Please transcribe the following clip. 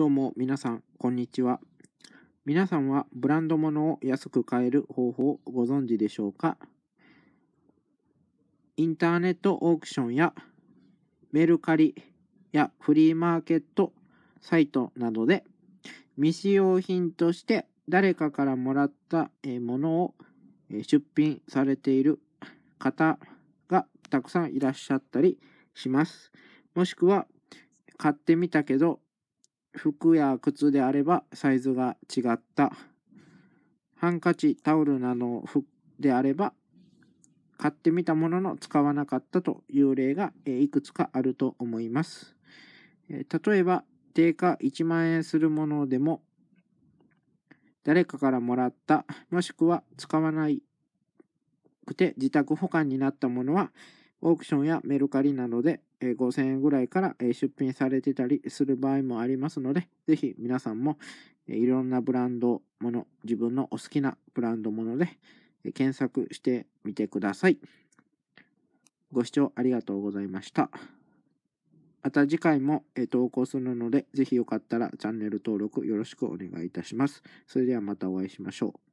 どうも皆さん、こんにちは。皆さんはブランド物を安く買える方法をご存知でしょうかインターネットオークションやメルカリやフリーマーケットサイトなどで未使用品として誰かからもらったものを出品されている方がたくさんいらっしゃったりします。もしくは買ってみたけど服や靴であればサイズが違ったハンカチタオルなどであれば買ってみたものの使わなかったという例がいくつかあると思います例えば定価1万円するものでも誰かからもらったもしくは使わなくて自宅保管になったものはオークションやメルカリなどで5000円ぐらいから出品されてたりする場合もありますので、ぜひ皆さんもいろんなブランドもの、自分のお好きなブランドもので検索してみてください。ご視聴ありがとうございました。また次回も投稿するので、ぜひよかったらチャンネル登録よろしくお願いいたします。それではまたお会いしましょう。